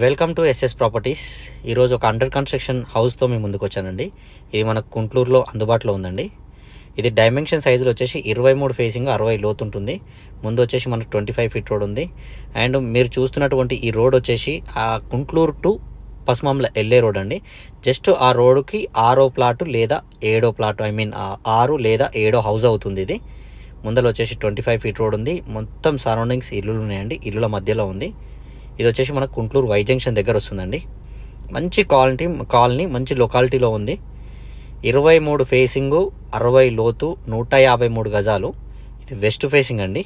welcome to SS properties ఈరోజు ఒక under construction హౌస్తో మేము ముందుకు వచ్చానండి ఇది మనకు కుంట్లూరులో అందుబాటులో ఉందండి ఇది డైమెన్షన్ సైజులో వచ్చేసి ఇరవై మూడు ఫేసింగ్ అరవై లోతు ఉంటుంది ముందు వచ్చేసి మనకు ట్వంటీ ఫైవ్ ఫీట్ రోడ్ ఉంది అండ్ మీరు చూస్తున్నటువంటి ఈ రోడ్ వచ్చేసి ఆ కుంట్లూరు టు పసుమాంల ఎల్లే రోడ్ అండి జస్ట్ ఆ రోడ్కి ఆరో ప్లాటు లేదా ఏడో ప్లాటు ఐ మీన్ ఆరు లేదా ఏడో హౌస్ అవుతుంది ఇది ముందర వచ్చేసి ట్వంటీ ఫైవ్ ఫీట్ రోడ్ ఉంది మొత్తం సరౌండింగ్స్ ఇల్లులు ఉన్నాయండి ఇల్లుల మధ్యలో ఉంది ఇది వచ్చేసి మనకు కుంట్లూరు వై జంక్షన్ దగ్గర వస్తుందండి మంచి క్వాలిటీ కాలనీ మంచి లొకాలిటీలో ఉంది ఇరవై మూడు ఫేసింగు అరవై లోతు నూట యాభై మూడు గజాలు ఇది వెస్ట్ ఫేసింగ్ అండి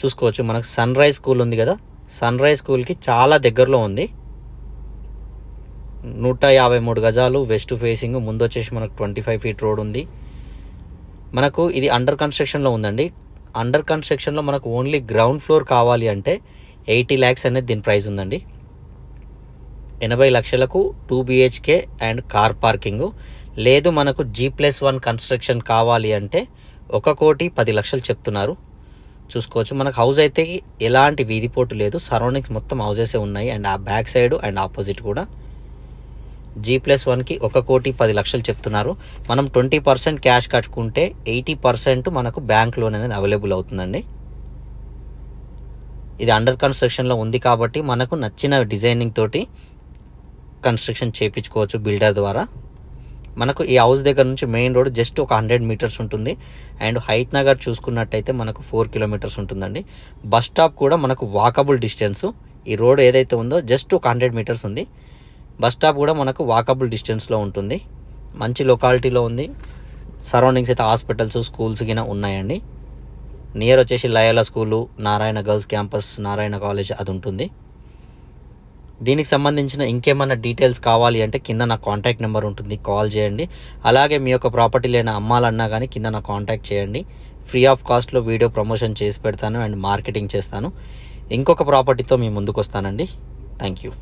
చూసుకోవచ్చు మనకు సన్ రైజ్ స్కూల్ ఉంది కదా సన్ రైజ్ స్కూల్కి చాలా దగ్గరలో ఉంది నూట యాభై మూడు గజాలు వెస్ట్ ఫేసింగ్ ముందు వచ్చేసి మనకు ట్వంటీ ఫైవ్ ఫీట్ రోడ్ ఉంది మనకు ఇది అండర్ కన్స్ట్రక్షన్లో ఉందండి అండర్ కన్స్ట్రక్షన్లో మనకు ఓన్లీ గ్రౌండ్ ఫ్లోర్ కావాలి అంటే ఎయిటీ ల్యాక్స్ అనేది దీని ప్రైస్ ఉందండి ఎనభై లక్షలకు two BHK and car parking లేదు మనకు జీ ప్లస్ వన్ కన్స్ట్రక్షన్ కావాలి అంటే ఒక కోటి పది లక్షలు చెప్తున్నారు చూసుకోవచ్చు మనకు హౌస్ అయితే ఎలాంటి వీధిపోటు లేదు సరౌండింగ్స్ మొత్తం హౌజెసే ఉన్నాయి అండ్ ఆ బ్యాక్ సైడ్ అండ్ ఆపోజిట్ కూడా జీ ప్లస్ వన్కి ఒక కోటి పది లక్షలు చెప్తున్నారు మనం ట్వంటీ పర్సెంట్ క్యాష్ కట్టుకుంటే ఎయిటీ పర్సెంట్ మనకు బ్యాంక్ లోన్ అనేది అవైలబుల్ అవుతుందండి ఇది అండర్ కన్స్ట్రక్షన్లో ఉంది కాబట్టి మనకు నచ్చిన డిజైనింగ్ తోటి కన్స్ట్రక్షన్ చేయించుకోవచ్చు బిల్డర్ ద్వారా మనకు ఈ హౌస్ దగ్గర నుంచి మెయిన్ రోడ్ జస్ట్ ఒక హండ్రెడ్ మీటర్స్ ఉంటుంది అండ్ హైత్ నగర్ చూసుకున్నట్టయితే మనకు ఫోర్ కిలోమీటర్స్ ఉంటుందండి బస్ స్టాప్ కూడా మనకు వాకబుల్ డిస్టెన్స్ ఈ రోడ్ ఏదైతే ఉందో జస్ట్ ఒక హండ్రెడ్ మీటర్స్ ఉంది బస్ స్టాప్ కూడా మనకు వాకబుల్ డిస్టెన్స్లో ఉంటుంది మంచి లొకాలిటీలో ఉంది సరౌండింగ్స్ అయితే హాస్పిటల్స్ స్కూల్స్ కింద ఉన్నాయండి నియర్ వచ్చేసి Loyola school Narayana girls campus Narayana college అది ఉంటుంది దీనికి సంబంధించిన ఇంకేమైనా డీటెయిల్స్ కావాలి అంటే కింద నా కాంటాక్ట్ నెంబర్ ఉంటుంది కాల్ చేయండి అలాగే మీ యొక్క ప్రాపర్టీ లేని అమ్మాలన్నా కానీ కింద నా కాంటాక్ట్ చేయండి ఫ్రీ ఆఫ్ కాస్ట్లో వీడియో ప్రమోషన్ చేసి పెడతాను అండ్ మార్కెటింగ్ చేస్తాను ఇంకొక ప్రాపర్టీతో మీ ముందుకు వస్తానండి థ్యాంక్ యూ